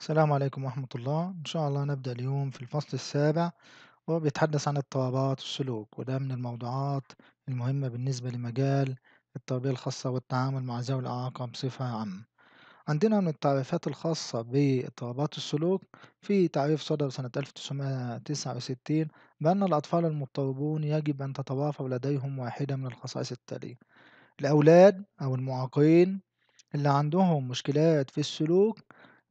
السلام عليكم ورحمة الله إن شاء الله نبدأ اليوم في الفصل السابع وهو بيتحدث عن الطلبات والسلوك وده من الموضوعات المهمة بالنسبة لمجال التربية الخاصة والتعامل مع ذوي الإعاقة بصفة عامة عندنا من التعريفات الخاصة باضطرابات السلوك في تعريف صدر سنة 1969 بأن الأطفال المضطربون يجب أن تتوافر لديهم واحدة من الخصائص التالية الأولاد أو المعاقين اللي عندهم مشكلات في السلوك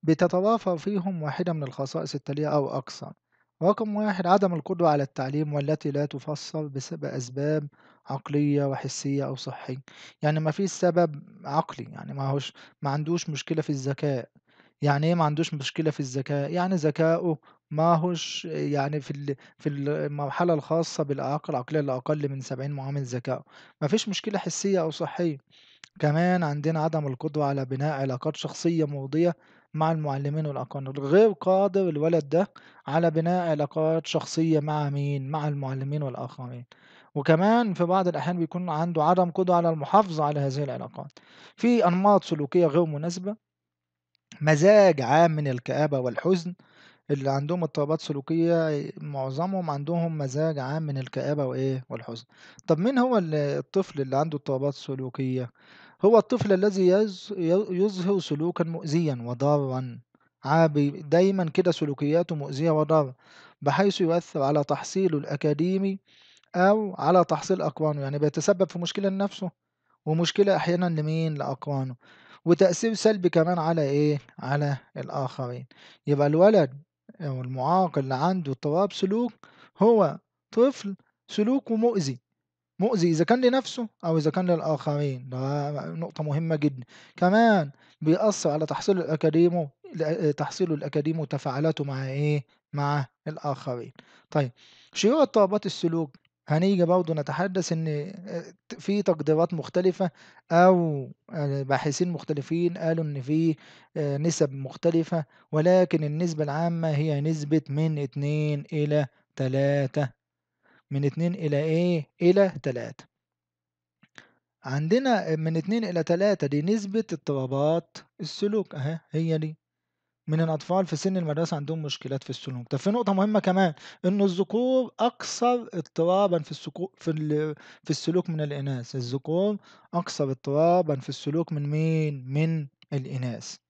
بتتوافر فيهم واحدة من الخصائص التالية أو أكثر رقم واحد عدم القدرة على التعليم والتي لا تفسر بسبب أسباب عقلية وحسية أو صحية يعني ما فيش سبب عقلي يعني ما هوش ما عندوش مشكلة في الذكاء يعني ايه ما عندوش مشكلة في الذكاء يعني ذكاؤه ما هوش يعني في ال- في المرحلة الخاصة بالإعاقة العقلية اللي أقل من سبعين معامل ذكاء ما فيش مشكلة حسية أو صحية كمان عندنا عدم القدرة على بناء علاقات شخصية مرضية مع المعلمين والأقانون غير قادر الولد ده على بناء علاقات شخصية مع مين مع المعلمين والآخرين وكمان في بعض الأحيان بيكون عنده عدم قدرة على المحافظة على هذه العلاقات في أنماط سلوكية غير مناسبة مزاج عام من الكآبة والحزن اللي عندهم اضطرابات سلوكية معظمهم عندهم مزاج عام من الكآبة وإيه والحزن طب مين هو الطفل اللي عنده اضطرابات سلوكية هو الطفل الذي يظهر سلوكا مؤذيا وضارا عابي دايما كده سلوكياته مؤذية وضارة بحيث يؤثر على تحصيله الأكاديمي أو على تحصيل أقرانه يعني بيتسبب في مشكلة لنفسه ومشكلة أحيانا لمين لأقرانه وتأثير سلبي كمان على إيه؟ على الآخرين يبقى الولد أو المعاق اللي عنده اضطراب سلوك هو طفل سلوكه مؤذي مؤذي إذا كان لنفسه أو إذا كان للآخرين ده نقطة مهمة جدا كمان بيأثر على تحصيل الأكاديمو تحصيله الأكاديمي وتفاعلاته مع إيه؟ مع الآخرين طيب شيوع اضطرابات السلوك هنيجي برضه نتحدث إن في تقديرات مختلفة أو باحثين مختلفين قالوا إن في نسب مختلفة ولكن النسبة العامة هي نسبة من اتنين إلى تلاتة من اتنين إلى إيه؟ إلى تلاتة عندنا من اتنين إلى تلاتة دي نسبة اضطرابات السلوك أهي هي دي من الأطفال في سن المدرسة عندهم مشكلات في السلوك ده في نقطة مهمة كمان إن الذكور أكثر اضطرابا في السكو في ال... في السلوك من الإناث الذكور أكثر اضطرابا في السلوك من مين؟ من الإناث